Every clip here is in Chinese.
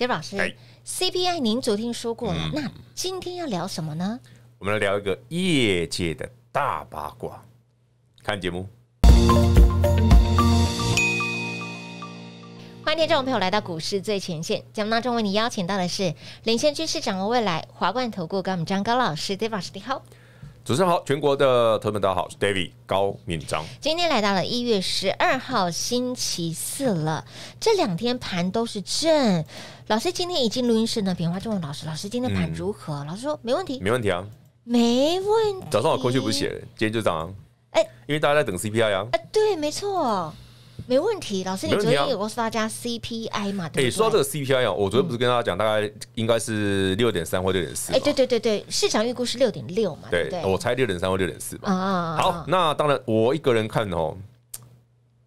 杰老师，CPI，您昨天说过，那今天要聊什么呢？我们来聊一个业界的大八卦。看节目，欢迎听众朋友来到股市最前线。节目当中为你邀请到的是领先趋势、掌握未来华冠投顾高永章高老师，d 老师，你好。主持人好，全国的朋友们大家好，是 David 高敏章。今天来到了一月十二号星期四了，这两天盘都是正。老师今天一进录音室呢，品花就问老师，老师今天盘如何？老师说没问题，没问题啊，没问题。早上我过去不是写，今天就涨。哎，因为大家在等 CPI 呀。啊，对，没错。没问题，老师，你昨天有告诉大家 CPI 嘛？诶，说这个 CPI 啊，我昨天不是跟大家讲，大概应该是六点三或六点四。哎，对对对对，市场预估是六点六嘛？对，我猜六点三或六点四吧。啊好，那当然，我一个人看哦。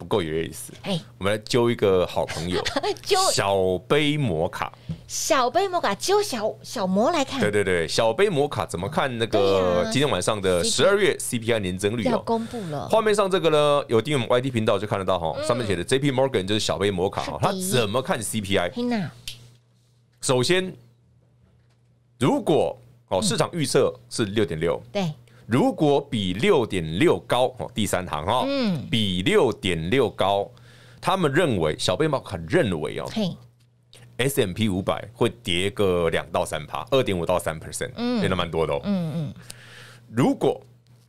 不够有意思，哎，我们来揪一个好朋友，揪小杯摩卡，小杯摩卡揪小小摩来看，对对对，小杯摩卡怎么看那个今天晚上的十二月 CPI 年增率要公布了？画面上这个呢，有订阅我们 YT 频道就看得到哈，上面写的 JP Morgan 就是小杯摩卡哈，他怎么看 CPI？首先，如果哦市场预测是六点六，对。如果比六点六高哦，第三行哈，嗯，比六点六高，他们认为小贝猫很认为哦，s M P 五百会跌个两到三趴，二点五到三 percent，嗯，跌的蛮多的哦，嗯嗯，如果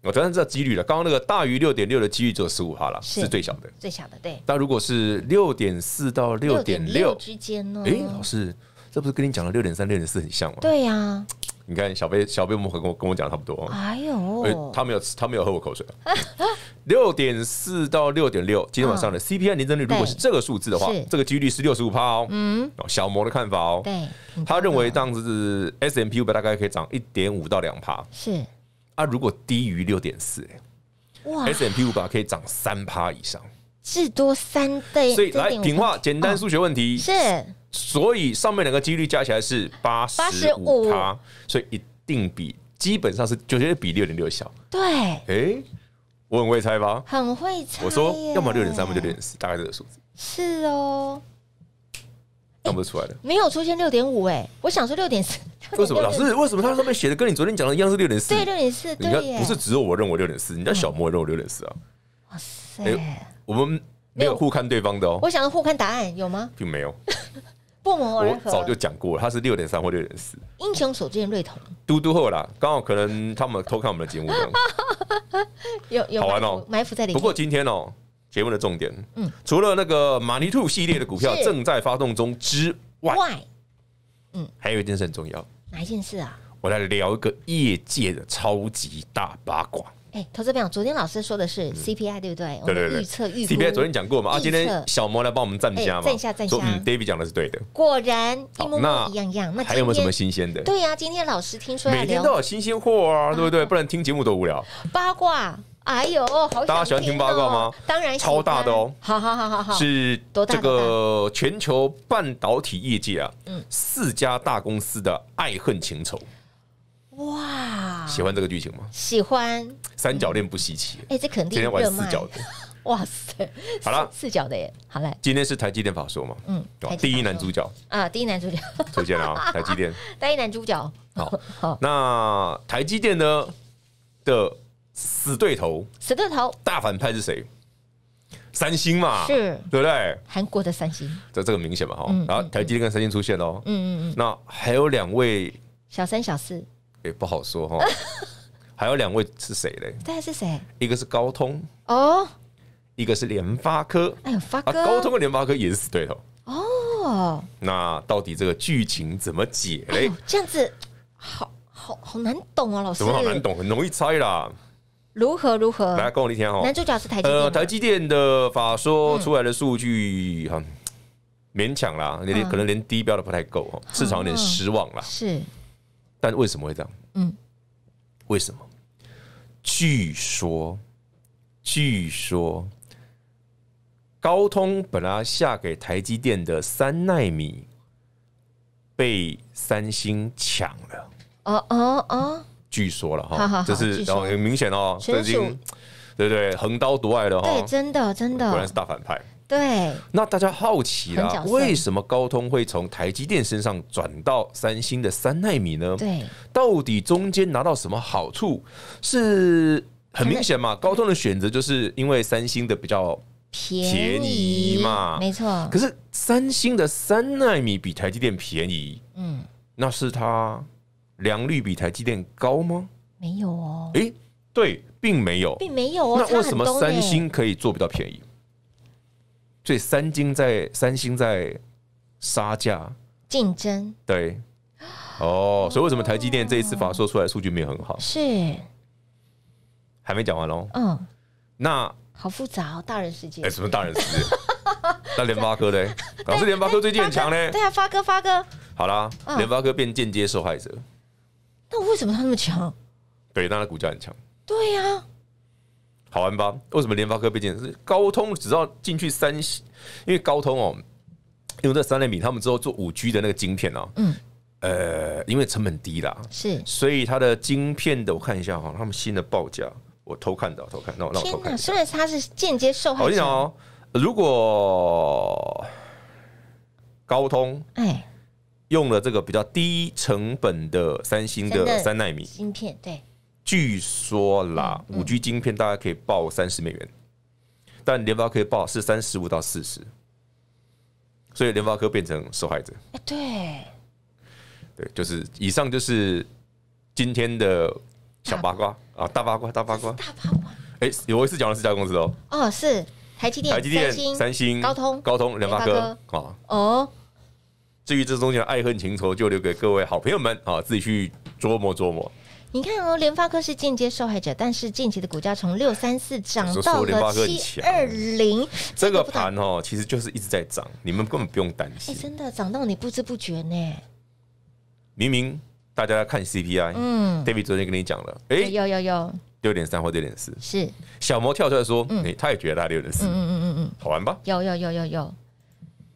我昨天知道几率了，刚刚那个大于六点六的几率只有十五趴了，是最小的，最小的对，但如果是六点四到六点六之间呢？哎，老师，这不是跟你讲的六点三、六点四很像吗？对呀。你看小贝，小贝，我们可跟我跟我讲差不多。哎呦，他没有，他没有喝我口水。六点四到六点六，今天晚上的 CPI 年增率如果是这个数字的话，这个几率是六十五趴哦。嗯，小摩的看法哦，对，他认为这样子 S M P 五百大概可以涨一点五到两趴。是啊，如果低于六点四，哇，S M P 五百可以涨三趴以上，至多三倍。所以来简化简单数学问题。是。所以上面两个几率加起来是八十五，所以一定比基本上是九千比六点六小。对，哎，我很会猜吧？很会猜。我说，要么六点三，要么六点四，大概这个数字。是哦，看不出来的。没有出现六点五哎，我想说六点四。为什么老师？为什么他上面写的跟你昨天讲的一样是六点四？六点四，对。不是只有我认为六点四，人家小莫认为六点四啊。哇塞，我们没有互看对方的哦。我想要互看答案有吗？并没有。不谋而合。我早就讲过了，他是六点三或六点四。英雄所见略同。嘟嘟后啦，刚好可能他们偷看我们的节目。有有好玩哦，埋伏在里面。不过今天哦，节目的重点，嗯，除了那个马尼兔系列的股票正在发动中之外，嗯，还有一件事很重要。哪一件事啊？我来聊一个业界的超级大八卦。哎，投资友，昨天老师说的是 CPI 对不对？对对，预测预测。CPI 昨天讲过嘛？啊，今天小魔来帮我们站一下嘛。站、一下站一下。嗯，David 讲的是对的，果然一模一样一样。那还有没有什么新鲜的？对呀，今天老师听说每天都有新鲜货啊，对不对？不然听节目多无聊。八卦，哎呦哦，好，大家喜欢听八卦吗？当然，超大的哦。好好好好好，是这个全球半导体业界啊，嗯，四家大公司的爱恨情仇。哇！喜欢这个剧情吗？喜欢三角恋不稀奇，哎，这肯定今天玩四角的。哇塞，好了，四角的耶，好嘞。今天是台积电法说嘛，嗯，第一男主角啊，第一男主角出现了，台积电，第一男主角，好，好，那台积电呢的死对头，死对头，大反派是谁？三星嘛，是，对不对？韩国的三星，这这个明显嘛，哈，然后台积电跟三星出现了，嗯嗯嗯，那还有两位小三小四。也不好说哈，还有两位是谁嘞？这是谁？一个是高通哦，一个是联发科。哎，发哥，高通和联发科也是死对头哦。那到底这个剧情怎么解嘞？这样子，好好好难懂啊，老师。怎么好难懂？很容易猜啦。如何如何？来，跟我一天哦。男主角是台呃台积电的法说出来的数据哈，勉强啦，连可能连低标都不太够，市场有点失望了。是。但为什么会这样？嗯，为什么？据说，据说高通本来下给台积电的三纳米被三星抢了。哦哦哦！据说了哈，这是然后很明显哦，三星对对，横刀夺爱的哈，对，真的真的，果然是大反派。对，那大家好奇啦，为什么高通会从台积电身上转到三星的三纳米呢？对，到底中间拿到什么好处？是很明显嘛，高通的选择就是因为三星的比较便宜嘛，没错。可是三星的三纳米比台积电便宜，嗯，那是它良率比台积电高吗？没有哦，诶，对，并没有，并没有哦。那为什么三星可以做比较便宜？所以三星在三星在杀价竞争，对，哦，所以为什么台积电这一次发说出来数据没有很好？是还没讲完喽？嗯，那好复杂哦，大人世界。哎，什么大人世界？那联发科的，老 师，联发科最近很强嘞。对啊，发哥，发哥，好啦，联发科变间接受害者。那为什么他那么强？对，那他股价很强。对呀。好玩吧？为什么联发科被禁？是高通只要进去三星，因为高通哦，用这三纳米，他们之后做五 G 的那个晶片啊，嗯，呃，因为成本低啦，是，所以它的晶片的，我看一下哈，他们新的报价，我偷看到偷看，那我那我偷看。虽然它是间接受害，我跟你讲哦，如果高通哎用了这个比较低成本的三星的三纳米芯片，对。据说啦，五 G 晶片大概可以报三十美元，但联发科报是三十五到四十，所以联发科变成受害者。哎，对，对，就是以上就是今天的小八卦啊，大八卦，大八卦，大八卦。哎，有位次讲了四家公司哦。哦，是台积电、台积电、三星、高通、高通、联发科啊。哦，至于这中间爱恨情仇，就留给各位好朋友们啊，自己去琢磨琢磨。你看哦，联发科是间接受害者，但是近期的股价从六三四涨到了七二零。这个盘哦，其实就是一直在涨，你们根本不用担心。真的涨到你不知不觉呢。明明大家看 CPI，嗯，David 昨天跟你讲了，哎，有有有六点三或六点四，是小魔跳出来说，嗯，他也觉得他六点四，嗯嗯嗯嗯，好玩吧？有有有有有，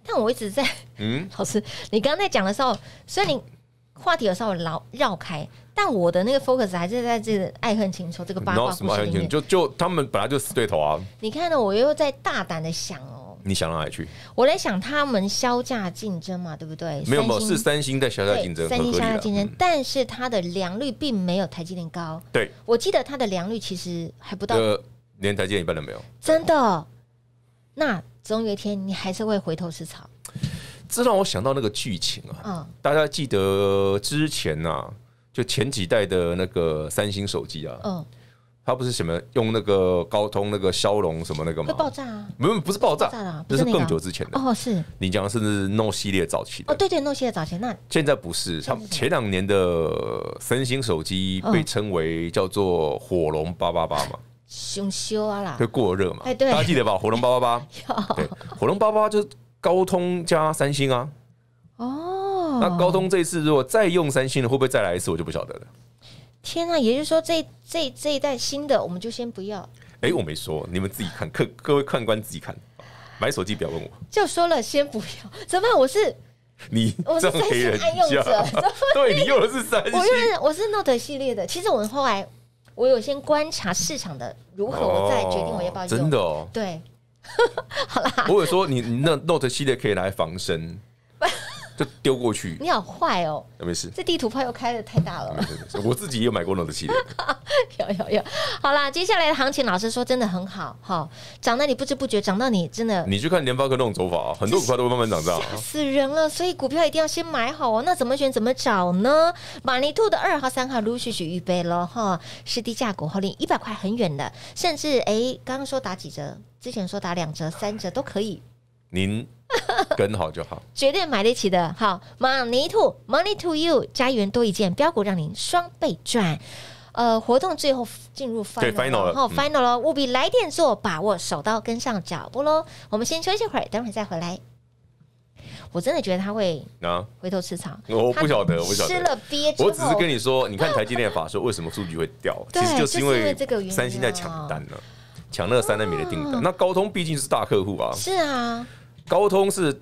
但我一直在，嗯，老师，你刚刚在讲的时候，所以你话题有时候老绕开。但我的那个 focus 还是在这爱恨情仇这个八卦爱恨情仇？就就他们本来就死对头啊！你看呢？我又在大胆的想哦，你想到哪里去？我在想他们销价竞争嘛，对不对？没有，没有，是三星在销价竞争，三星销价竞争，但是它的良率并没有台积电高。对，我记得它的良率其实还不到，连台积电一半都没有。真的？那总有一天你还是会回头是草。这让我想到那个剧情啊！嗯，大家记得之前呢？就前几代的那个三星手机啊，嗯，它不是什么用那个高通那个骁龙什么那个吗？会爆炸啊？没有，不是爆炸，那是更久之前的。哦，是，你讲的是诺系列早期的。哦，对对，诺系列早期那现在不是，他们前两年的三星手机被称为叫做“火龙八八八”嘛？想修啊啦？会过热嘛？哎，对，大家记得吧？“火龙八八八”，对，“火龙八八八”就是高通加三星啊。哦。那高通这一次如果再用三星的，会不会再来一次？我就不晓得了。天啊，也就是说，这这这一代新的，我们就先不要。哎，我没说，你们自己看，各各位看官自己看，买手机不要问我。就说了，先不要。怎么？我是你，我是三星爱用者。对，你用的是三星，我用的是我是 Note 系列的。其实我后来，我有先观察市场的如何，我再决定我要不要用。真的哦，对，好啦，我有说你你那 Note 系列可以来防身。就丢过去，你好坏哦！那没事，这地图炮又开的太大了。我自己有买过那种机的。有有有，好啦，接下来的行情，老师说真的很好哈，涨到你不知不觉，涨到你真的。你去看联发科那种走法，很多股票都会慢慢涨涨。吓死人了，所以股票一定要先买好哦。那怎么选，怎么找呢？马尼兔的二号、三号陆续续预备了哈，是低价股，好令一百块很远的，甚至哎，刚刚说打几折，之前说打两折、三折都可以。您。跟好就好，绝对买得起的。好，Money to Money to you，加一元多一件，标股让您双倍赚。呃，活动最后进入 final，然后 final 咯，务必来电做，把握手到跟上脚步喽。我们先休息会儿，等会儿再回来。我真的觉得他会啊，回头吃草。我不晓得，我晓得吃了鳖。我只是跟你说，你看台积电法说为什么数据会掉，其实就是因为这个三星在抢单了，抢那个三纳米的订单。那高通毕竟是大客户啊，是啊。高通是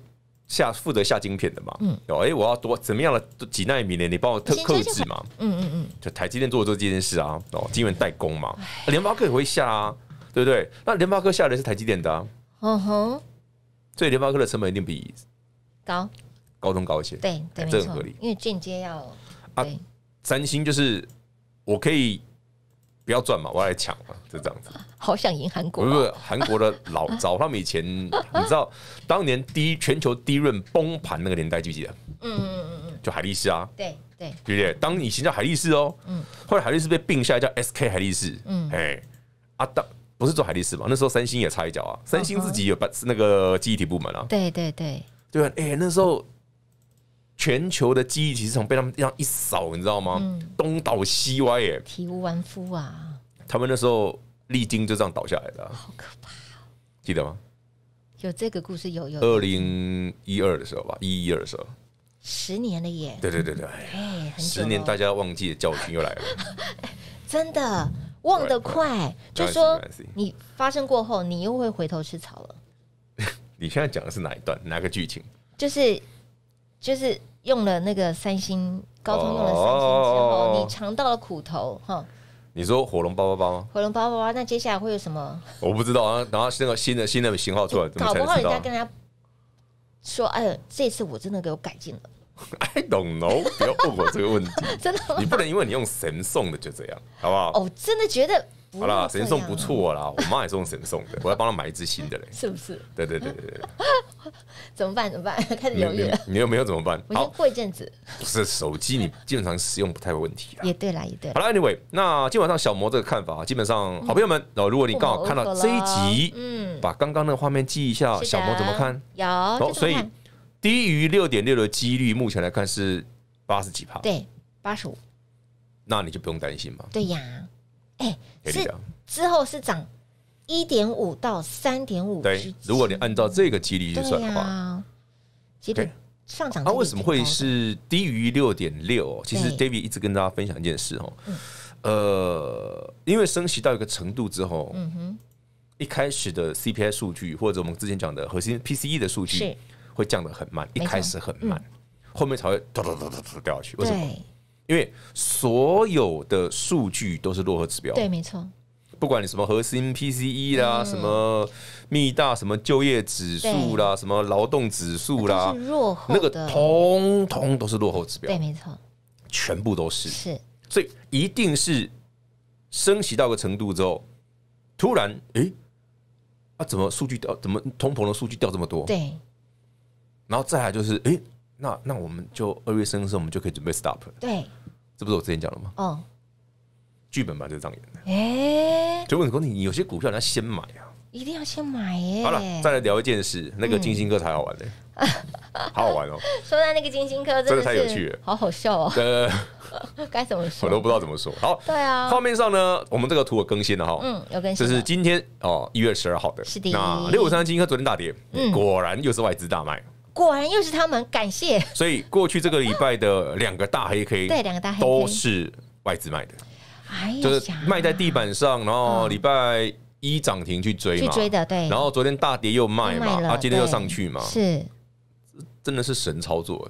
下负责下晶片的嘛？嗯，哦，哎，我要多怎么样的几纳米呢？你帮我特克制嘛？嗯嗯嗯，就台积电做做这件事啊，哦，基本代工嘛。联发科也会下啊，对不对？那联发科下的是台积电的，啊，嗯哼，所以联发科的成本一定比高高通高一些，对对，这很合理，因为间接要啊，三星就是我可以不要赚嘛，我来抢嘛，就这样子。好想赢韩国，不是韩国的老早他们以前，你知道 当年低全球低润崩盘那个年代，记不记得？嗯嗯嗯嗯，就海力士啊，对对，对不对？当以前叫海力士哦，嗯，后来海力士被并下来叫 SK 海力士，嗯，哎，啊当不是做海力士嘛，那时候三星也插一脚啊，三星自己有把那个记忆体部门啊，对对对，对啊，哎，那时候全球的记忆体市场被他们这样一扫，你知道吗？东倒西歪哎，体无完肤啊！他们那时候。历经就这样倒下来的，好可怕！记得吗？有这个故事，有有。二零一二的时候吧，一一二的时候，十年了耶！对对对对，哎，十年大家忘记的教训又来了，真的忘得快，就说你发生过后，你又会回头吃草了。你现在讲的是哪一段？哪个剧情？就是就是用了那个三星高通用了三星之后，你尝到了苦头哈。你说火龙八八八吗？火龙八八八，那接下来会有什么？我不知道啊，然后那个新的新的型号出来，怎么搞不好人家跟人家说：“哎呦，这次我真的给我改进了。” I don't know，不要问我这个问题，真的，你不能因为你用神送的就这样，好不好？哦，真的觉得。好了，神送不错啦，我妈也是用神送的，我要帮她买一支新的嘞，是不是？对对对对对。怎么办？怎么办？开始犹豫了。你又没有怎么办？好，过一阵子。不是手机，你基本上使用不太有问题。也对啦，也对。好了，Anyway，那今晚上小魔这个看法，基本上好朋友们，然后如果你刚好看到这一集，嗯，把刚刚那个画面记一下，小魔怎么看？有，所以低于六点六的几率，目前来看是八十几帕，对，八十五。那你就不用担心嘛。对呀。哎，是之后是涨一点五到三点五。对，如果你按照这个几率去算的话，几率上涨。它为什么会是低于六点六？其实 David 一直跟大家分享一件事哦，呃，因为升息到一个程度之后，嗯哼，一开始的 CPI 数据或者我们之前讲的核心 PCE 的数据会降得很慢，一开始很慢，后面才会突突突突突掉下去。为什么？因为所有的数据都是落后指标，对，没错。不管你什么核心 PCE 啦，什么密大，什么就业指数啦，什么劳动指数啦，那个通通都是落后指标，对，没错，全部都是。是，所以一定是升息到个程度之后，突然，诶，啊，怎么数据掉？怎么通膨的数据掉这么多？对。然后再来就是，诶，那那我们就二月升候，我们就可以准备 stop。对。这不是我之前讲的吗？哦，剧本嘛就是这样演的。哎，就问你，你有些股票你要先买啊，一定要先买耶。好了，再来聊一件事，那个金星科才好玩呢，好好玩哦。说到那个金星科，真的太有趣了，好好笑哦。呃，该怎么说，我都不知道怎么说。好，对啊。画面上呢，我们这个图我更新了哈，嗯，有更新，这是今天哦，一月十二号的。是的。那六五三金科昨天大跌，果然又是外资大卖。果然又是他们，感谢。所以过去这个礼拜的两个大黑 K，对，两个大黑都是外资卖的，哎呀，就是卖在地板上，然后礼拜一涨停去追，去追的，对。然后昨天大跌又卖嘛，他今天又上去嘛，是，真的是神操作，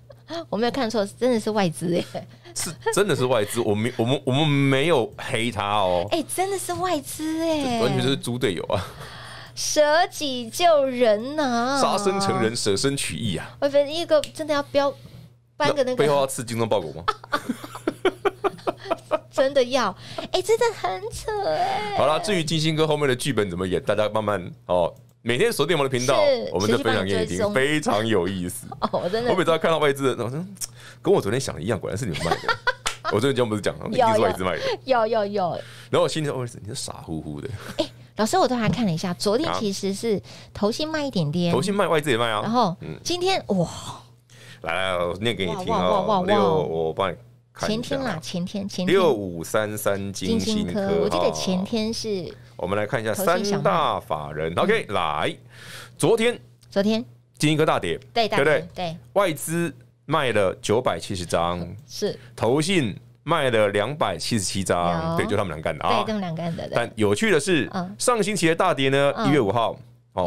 我没有看错，真的是外资哎，是真的是外资，我们我们我们没有黑他哦，哎，真的是外资哎，完全是猪队友啊。舍己救人呐，杀身成仁，舍身取义啊！我觉得一个真的要标颁个那个背后要刺精忠报国吗？真的要，哎，真的很扯哎！好了，至于金星哥后面的剧本怎么演，大家慢慢哦。每天锁定我们的频道，我们就分享给你听，非常有意思 哦。我真的，我每次看到外资，我说跟我昨天想的一样，果然是你们卖的。我真的，目不是讲，一定是外资卖的，有有有。然后我心里哦，你是傻乎乎的。老师，我都还看了一下，昨天其实是头先卖一点点，头先卖外资也卖啊。然后今天哇，来来我念给你听啊，哇哇哇哇，我帮你前天啦，前天前天六五三三金星科，我记得前天是。我们来看一下三大法人，OK，来，昨天昨天金星科大跌，对对对对，外资卖了九百七十张，是投信。卖了两百七十七张，对，就他们两个人啊，他们两个的。但有趣的是，上星期的大跌呢，一月五号，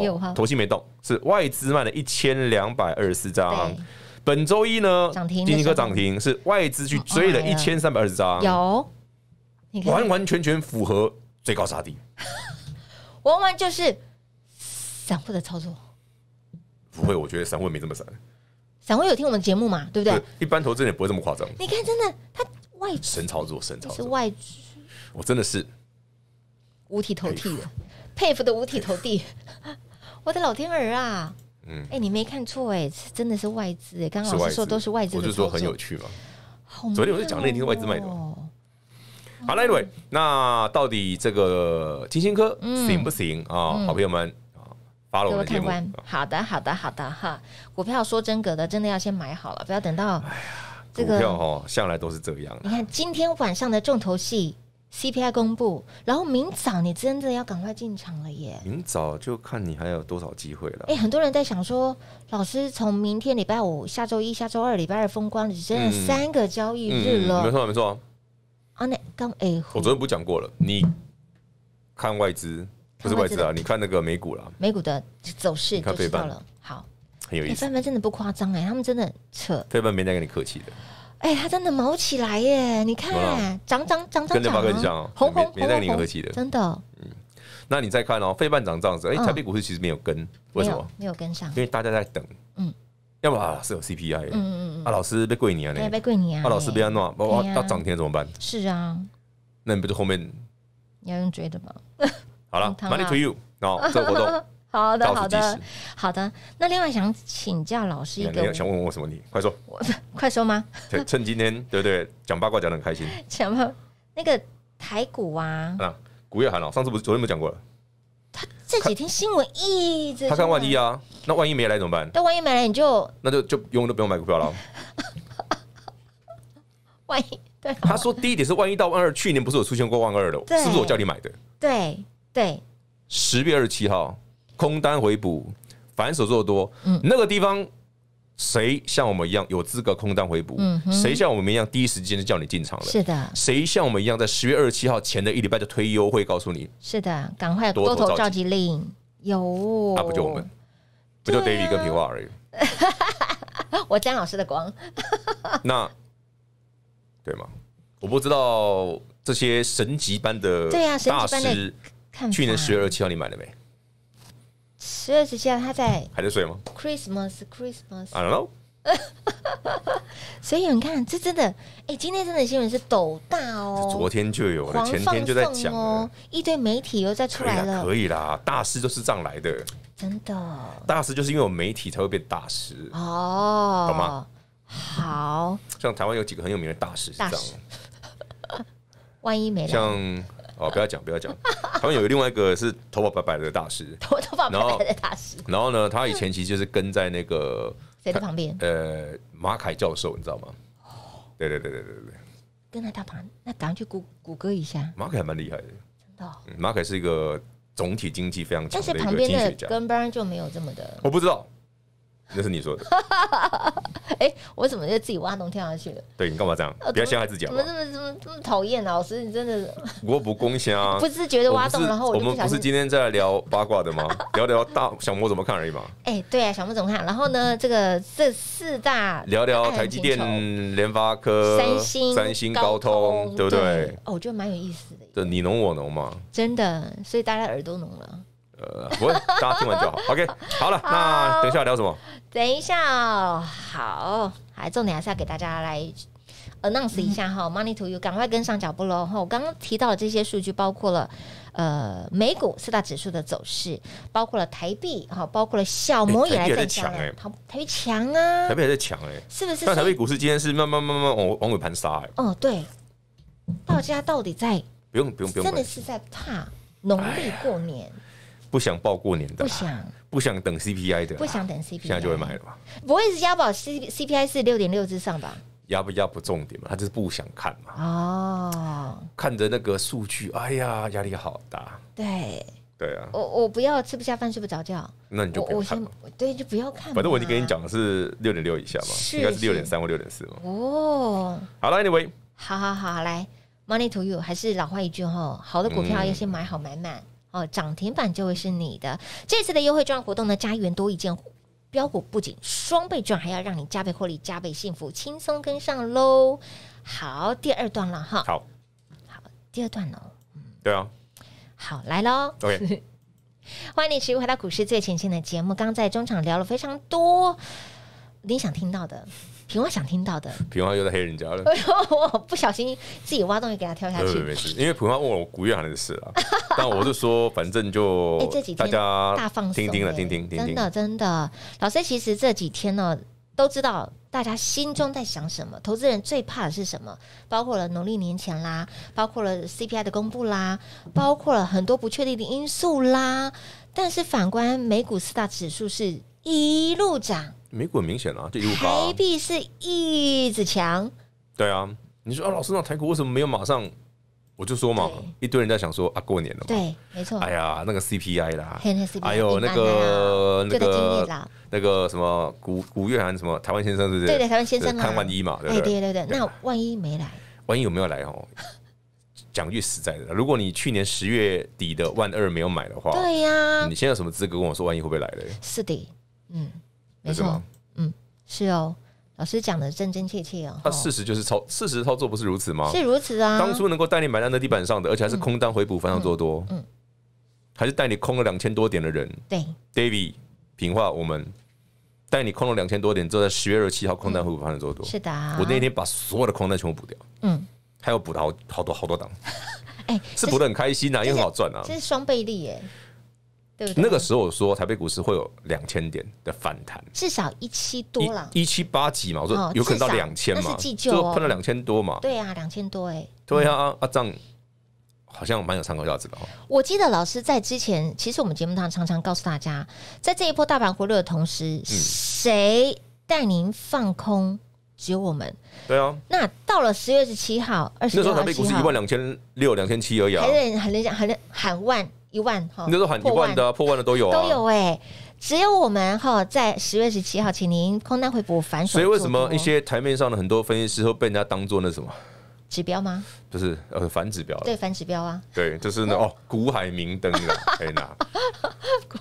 一月五号，头期没动，是外资卖了一千两百二十四张。本周一呢，金鸡哥涨停，是外资去追了一千三百二十张，有，完完全全符合最高杀低，完完就是散户的操作。不会，我觉得散户没这么散。散户有听我们节目嘛？对不对？一般投资人也不会这么夸张。你看，真的他。神操作，神操作是外资，我真的是五体投地的，佩服的五体投地。我的老天儿啊，嗯，哎，你没看错，哎，真的是外资，哎，刚老师说都是外资，就是说很有趣嘛。昨天我就讲那天外资卖的。好，Anyway，那到底这个金星科行不行啊？好朋友们啊，发了我们节目。好的，好的，好的，哈，股票说真格的，真的要先买好了，不要等到。股票哦，向来都是这样。你看今天晚上的重头戏 CPI 公布，然后明早你真的要赶快进场了耶！明早就看你还有多少机会了。哎，很多人在想说，老师从明天礼拜五、下周一下周二、礼拜二风光只剩下三个交易日了，没错没错。啊，那刚哎，我昨天不讲过了？你看外资，不是外资啊，你看那个美股了，美股的走势就知道了。费半半真的不夸张哎，他们真的很扯。费半没在跟你客气的，哎，他真的毛起来耶！你看，涨涨涨涨涨，跟这八你讲、样，红红没在跟你客气的，真的。嗯，那你再看哦，费半涨这样子，哎，台北股市其实没有跟，为什么没有跟上？因为大家在等。嗯，要么啊是有 CPI，嗯嗯嗯，啊老师被贵你啊，被贵你啊，啊老师不要闹，我我到涨停怎么办？是啊，那你不就后面你要用追的吗？好了，Money for you，然后做活动。好的，好的，好的。那另外想请教老师一个，想问我什么？你快说，快说吗？趁今天，对不对，讲八卦讲的很开心。讲吗？那个台股啊，古月寒哦，上次不是昨天不讲过了？他这几天新闻一直他看万一啊，那万一没来怎么办？那万一没来，你就那就就永远都不用买股票了。万一，对他说，第一点是万一到万二，去年不是有出现过万二的？是不是我叫你买的？对对，十月二十七号。空单回补，反手做多。嗯，那个地方谁像我们一样有资格空单回补？嗯，谁像我们一样第一时间就叫你进场了？是的。谁像我们一样在十月二十七号前的一礼拜就推优惠告诉你？是的，赶快多头召集令有那不就我们？不就 David 跟平话而已。我沾老师的光。那对吗？我不知道这些神级般的对呀，大师。去年十月二十七号你买了没？十月十七号他在还在睡吗？Christmas, Christmas, I don't know。所以你看，这真的，哎，今天真的新闻是斗大哦。昨天就有了，前天就在讲哦，一堆媒体又在出来了，可以啦。大师就是这样来的，真的。大师就是因为有媒体才会变大师哦，好吗？好。像台湾有几个很有名的大师，大师。万一没了。哦，不要讲，不要讲。他们有另外一个是头发白白的大师，头发白白的大师然后呢，他以前其实就是跟在那个 谁的旁边？呃，马凯教授，你知道吗？哦，对对对对对对跟在他旁，那赶快去谷谷歌一下。马凯还蛮厉害的，真的。嗯。马凯是一个总体经济非常强，但是旁边的跟 b r n 就没有这么的。我不知道。那是你说的。哎，我怎么就自己挖洞跳下去了？对你干嘛这样？不要陷害自己啊！怎么这么这么这么讨厌老师，你真的……我不攻击啊！不自觉的挖洞，然后我们不是今天在聊八卦的吗？聊聊大小莫怎么看而已嘛。哎，对啊，小莫怎么看？然后呢，这个这四大聊聊台积电、联发科、三星、三星、高通，对不对？哦，我觉得蛮有意思的。对，你浓我浓嘛？真的，所以大家耳朵浓了。呃，不会，大家听完就好。OK，好了，那等一下聊什么？等一下，好，还重点还是要给大家来 announce 一下哈，money to you，赶快跟上脚步喽。哈，我刚刚提到的这些数据，包括了呃美股四大指数的走势，包括了台币，哈，包括了小摩也来在抢，哎，台台币强啊，台币还在抢，哎，是不是？那台币股市今天是慢慢慢慢往尾盘杀，哎，哦，对，大家到底在不用不用不用，真的是在怕农历过年。不想报过年的，不想不想等 CPI 的，不想等 CPI，现在就会买了吧？不会是押宝 C CPI 是六点六之上吧？压不压不重点嘛，他是不想看嘛。哦，看着那个数据，哎呀，压力好大。对对啊，我我不要吃不下饭睡不着觉。那你就我先对，就不要看。反正我已经跟你讲的是六点六以下嘛，应该是六点三或六点四嘛。哦，好了，Anyway，好好好，来，Money to you，还是老话一句哈，好的股票要先买好买满。哦，涨停板就会是你的。这次的优惠券活动呢，加一元多一件，标股不仅双倍赚，还要让你加倍获利、加倍幸福，轻松跟上喽。好，第二段了哈。好，好，第二段哦。嗯，对啊。好，来喽。OK，欢迎你，持续回到股市最前线的节目。刚在中场聊了非常多，你想听到的。平花想听到的，平 花又在黑人家了。我不小心自己挖东西给他跳下去，没事。因为平花问我古月涵的事啊，但我是说，反正就大家大放听听啊，听听，真的真的。老师，其实这几天呢，都知道大家心中在想什么，投资人最怕的是什么，包括了农历年前啦，包括了 CPI 的公布啦，包括了很多不确定的因素啦。但是反观美股四大指数是一路涨。股很明显啊，这一路高。台币是一直强。对啊，你说啊，老师，那台股为什么没有马上？我就说嘛，一堆人在想说啊，过年了嘛。对，没错。哎呀，那个 CPI 啦，还有那个那个那个什么古古月涵什么台湾先生是不是？对对，台湾先生。看万一嘛，哎，对对对，那万一没来，万一有没有来哦？讲句实在的，如果你去年十月底的万二没有买的话，对呀，你现在有什么资格跟我说万一会不会来嘞？是的，嗯。没错，嗯，是哦，老师讲的真真切切哦。那事实就是操，事实操作不是如此吗？是如此啊。当初能够带你买单的地板上的，而且还是空单回补，方向做多，嗯，还是带你空了两千多点的人，对，David 平化我们带你空了两千多点之后，在十月二十七号空单回补，反向做多，是的。啊，我那天把所有的空单全部补掉，嗯，还有补到好好多好多档，哎，是补的很开心啊，因为好赚啊，这是双倍利哎。那个时候说台北股市会有两千点的反弹，至少一七多了，一七八几嘛，我说有可能到两千嘛，就碰到两千多嘛。对啊，两千多哎。对啊，阿藏好像蛮有参考价值的哦。我记得老师在之前，其实我们节目上常常告诉大家，在这一波大盘回落的同时，谁带您放空？只有我们。对啊。那到了十月十七号，那时候台北股市一万两千六、两千七而已啊，还能还能还能喊万。一万，那是喊一万的、破万的都有，都有哎，只有我们哈在十月十七号，请您空单回补反手。所以为什么一些台面上的很多分析师都被人家当做那什么指标吗？就是呃反指标，对反指标啊，对，就是那哦古海明灯了，可以拿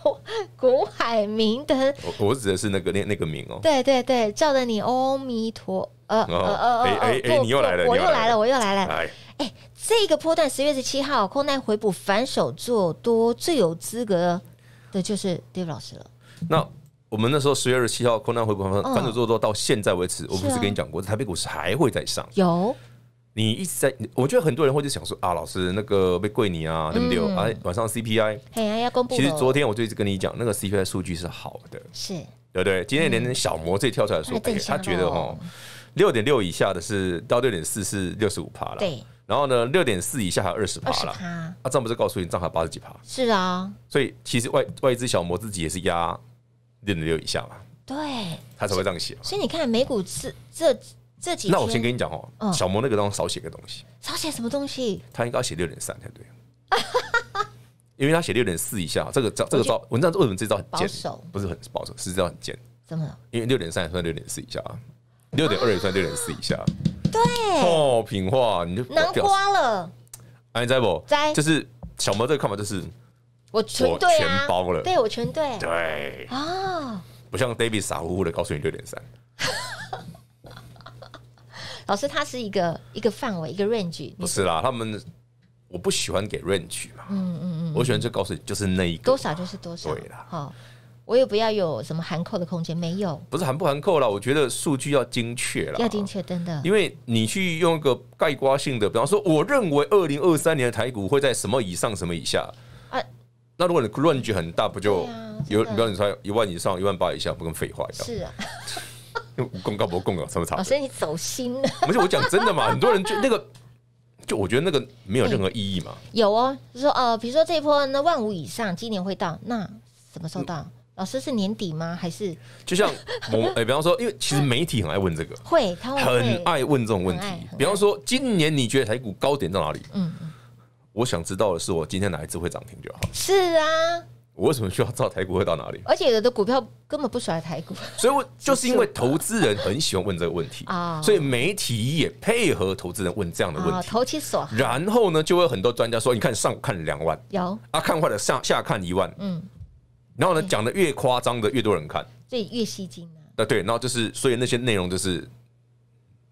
古古海明灯，我指的是那个那那个名哦，对对对，照的你阿弥陀呃呃呃，哎哎哎，你又来了，我又来了，我又来了，哎。这个波段十月十七号空单回补反手做多最有资格的就是 d a v e 老师了。那我们那时候十月二十七号空单回补反手做多到现在为止，我不是跟你讲过，台北股市还会再上。有你一直在，我觉得很多人会就想说啊，老师那个被跪你啊，对不对？哎，晚上 CPI 哎呀要公布。其实昨天我就一直跟你讲，那个 CPI 数据是好的，是对不对？今天连小摩最跳出来说，他觉得哦，六点六以下的是到六点四是六十五趴了。对。然后呢，六点四以下还有二十趴了。他十啊，这不是告诉你，涨还八十几趴？是啊。所以其实外外资小魔自己也是压六点六以下嘛。对。他才会这样写。所以你看美股这这这几，那我先跟你讲哦，小魔那个地方少写个东西。少写什么东西？他应该写六点三才对。因为他写六点四以下，这个招这个招文章为什么这招很保守？不是很保守，是这招很贱。怎么？因为六点三也算六点四以下六点二也算六点四以下。对哦，品化你就南瓜了，在不在，就是小猫这个看法就是我全对了，对我全对，对啊，不像 d a v i d 傻乎乎的告诉你六点三，老师他是一个一个范围一个 range，不是啦，他们我不喜欢给 range 嘛，嗯嗯嗯，我喜欢告诉你，就是那一个多少就是多少，对啦，好。我也不要有什么含扣的空间，没有。不是含不含扣了，我觉得数据要精确了。要精确，真的。因为你去用一个概括性的，比方说，我认为二零二三年的台股会在什么以上、什么以下。啊，那如果你论据很大，不就有？比方你说一万以上、一万八以下，不跟废话一样？是啊。公高不公告，什么差？老师，你走心了。不是我讲真的嘛？很多人就那个，就我觉得那个没有任何意义嘛。有哦，就说呃，比如说这一波那万五以上，今年会到，那什么时候到？老师是年底吗？还是就像我 哎，比方说，因为其实媒体很爱问这个，会，他很爱问这种问题。比方说，今年你觉得台股高点在哪里？嗯我想知道的是，我今天哪一次会涨停就好。是啊，我为什么需要知道台股会到哪里？而且有的股票根本不甩台股，所以我就是因为投资人很喜欢问这个问题啊，所以媒体也配合投资人问这样的问题，投其所好。然后呢，就会很多专家说，你看上看两万，有啊，看坏了，下下看一万，嗯。然后呢，讲的越夸张的越多人看，所以越吸睛啊。呃，对，然后就是所以那些内容就是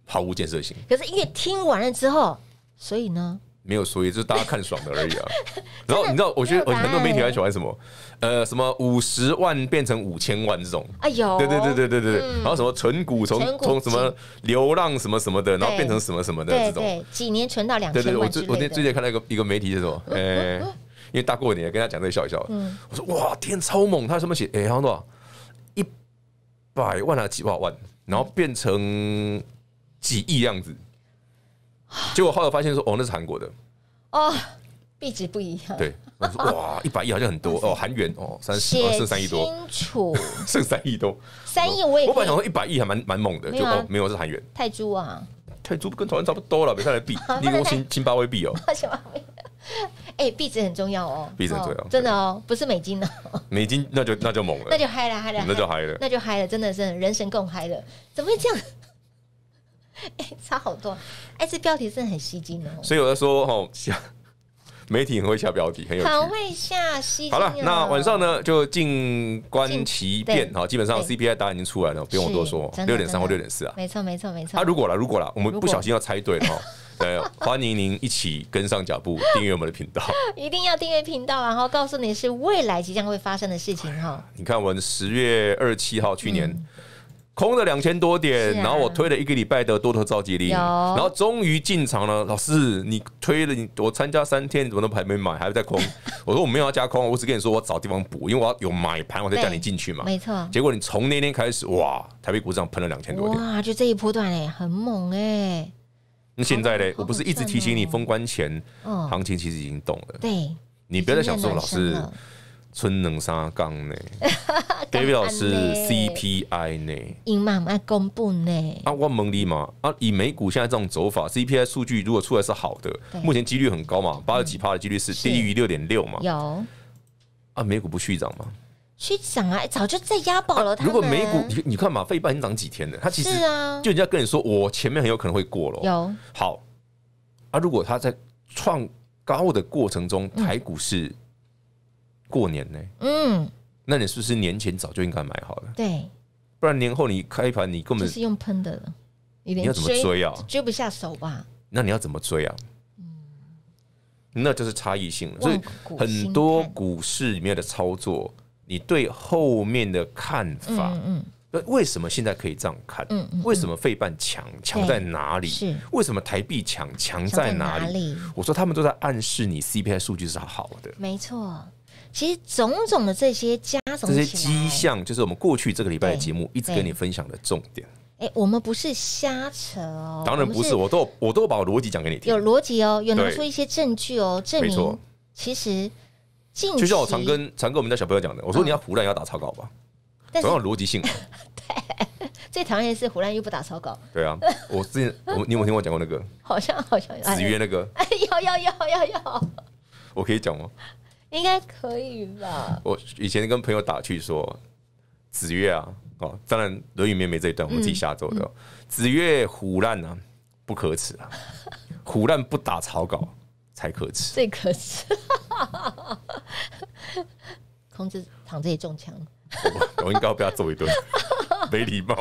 毫无建设性。可是因为听完了之后，所以呢？没有，所以就是大家看爽的而已啊。然后你知道，我觉得很多媒体还喜欢什么，呃，什么五十万变成五千万这种。哎呦，对对对对对对。然后什么存股从从什么流浪什么什么的，然后变成什么什么的这种。几年存到两。对对，我最我最近看到一个一个媒体是什么？哎。因为大过年跟他讲这个笑一笑。嗯，我说哇，天超猛！他什么写？哎，好像多少一百万啊，几百万，然后变成几亿样子。结果后来发现说，哦，那是韩国的哦，壁纸不一样。对，我说哇，一百亿好像很多 哦，韩元哦，三十剩三亿多，清楚 剩三亿多，三亿我也我本来想说一百亿还蛮蛮猛的，就哦，没有是韩元泰铢啊，泰铢跟台湾差不多了，别再来币，你跟我新新巴威币哦，新巴威。哎，币值很重要哦，币值重要，真的哦，不是美金哦，美金那就那就猛了，那就嗨了嗨了，那就嗨了，那就嗨了，真的是人生更嗨了，怎么会这样？哎，差好多，哎，这标题的很吸睛哦，所以我在说哦，像。媒体很会下标题，很有。很会下戏。好了，那晚上呢就静观其变哈。基本上 CPI 答案已经出来了，不用我多说，六点三或六点四啊。没错，没错，没错。那如果了，如果了，我们不小心要猜对哈，没 欢迎您一起跟上脚步，订阅我们的频道。一定要订阅频道，然后告诉你是未来即将会发生的事情哈。你看我们十月二十七号去年。空了两千多点，然后我推了一个礼拜的多头召集令，然后终于进场了。老师，你推了你，我参加三天，你怎么都还没买，还在空？我说我没有要加空，我只跟你说我找地方补，因为我要有买盘我再叫你进去嘛。没错。结果你从那天开始，哇，台北股涨喷了两千多点，哇，就这一波段哎，很猛哎。那现在嘞，我不是一直提醒你封关前，行情其实已经动了。对，你不要再想说老师。春两三缸呢，a d 老师 CPI 呢，因妈唔公布呢。啊，我梦你嘛，啊，以美股现在这种走法，CPI 数据如果出来是好的，目前几率很高嘛，八十几趴的几率是低于六点六嘛。有啊，美股不续涨嘛？去涨啊，早就在押宝了。如果美股你你看嘛，费半经涨几天的，它其实啊，就人家跟你说我前面很有可能会过了。有好啊，如果它在创高的过程中，台股是。过年呢？嗯，那你是不是年前早就应该买好了？对，不然年后你开盘，你根本是用喷的了。你要怎么追啊？追不下手吧？那你要怎么追啊？嗯，那就是差异性。所以很多股市里面的操作，你对后面的看法，嗯，为什么现在可以这样看？嗯，为什么费半强强在哪里？是为什么台币强强在哪里？我说他们都在暗示你 CPI 数据是好的。没错。其实种种的这些加，这些迹象就是我们过去这个礼拜的节目一直跟你分享的重点。哎，我们不是瞎扯哦，当然不是，我都我都把逻辑讲给你听，有逻辑哦，有拿出一些证据哦，证明其实近。就像我常跟常跟我们家小朋友讲的，我说你要胡乱要打草稿吧，要逻辑性。对，最讨厌是胡乱又不打草稿。对啊，我之前，我你有没有听我讲过那个？好像好像子曰那个？哎，要要要要要，我可以讲吗？应该可以吧？我以前跟朋友打趣说：“子月啊，哦，当然《论语》里面没这一段，我们自己瞎做的。子月虎烂啊，不可耻啊，虎烂不打草稿才可耻。最可耻，孔子躺在也中枪，我应该被他揍一顿，没礼貌。”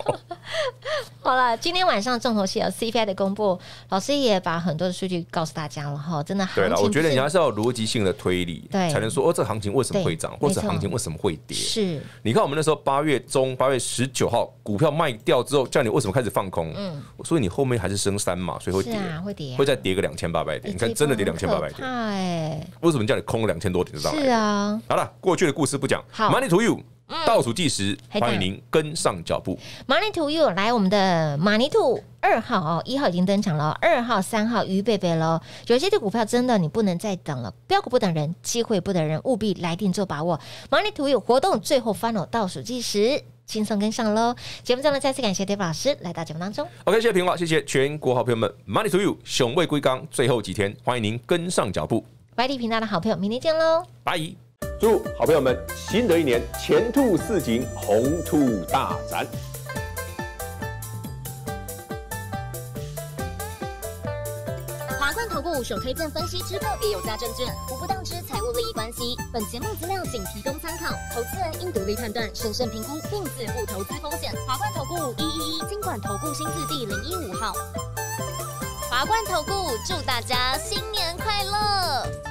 好了，今天晚上重头戏有 CPI 的公布，老师也把很多的数据告诉大家了哈，真的对了。我觉得你还是要逻辑性的推理，对，才能说哦，这个行情为什么会涨，或者行情为什么会跌？是，你看我们那时候八月中，八月十九号股票卖掉之后，叫你为什么开始放空？嗯，所以你后面还是升三嘛，所以会跌，会跌，会再跌个两千八百点。你看真的跌两千八百点，哎，为什么叫你空了两千多点上来？是啊，好了，过去的故事不讲，money to you。倒数计时，欢迎您跟上脚步。Money to you，来我们的 Money to 二号哦，一号已经登场了，二号、三号于贝贝喽。有些的股票真的你不能再等了，标股不等人，机会不等人，务必来定做把握。Money to you 活动最后 final 倒数计时，轻松跟上喽。节目中呢，再次感谢 d a v e 老师来到节目当中。OK，谢谢平华，谢谢全国好朋友们。Money to you，雄未归刚，最后几天，欢迎您跟上脚步。白蚁频道的好朋友，明天见喽，拜。祝好朋友们新的一年前兔似锦，鸿兔大展。华冠投顾首推荐分析之个别有价证券，无不当之财务利益关系。本节目资料仅提供参考，投资人应独立判断，审慎评估，并自负投资风险。华冠投顾一一经管投顾新字第零一五号。华冠投顾祝大家新年快乐。